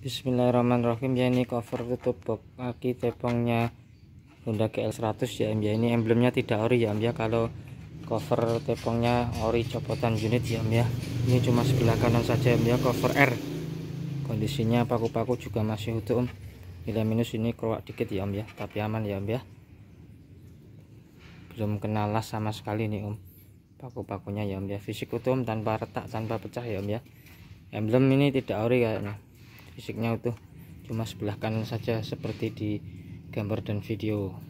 Bismillahirrahmanirrahim ya ini cover tutup box aki tepongnya Honda GL100 ya ya ini emblemnya tidak ori ya ya kalau cover tepongnya ori copotan unit ya ya ini cuma sebelah kanan saja ya cover R kondisinya paku-paku juga masih utuh Om nilai minus ini keruak dikit ya ya tapi aman ya ya belum kenal las sama sekali nih Om paku-pakunya ya ya fisik utuh Om tanpa retak tanpa pecah ya ya emblem ini tidak ori kayaknya fisiknya utuh, cuma sebelah kanan saja seperti di gambar dan video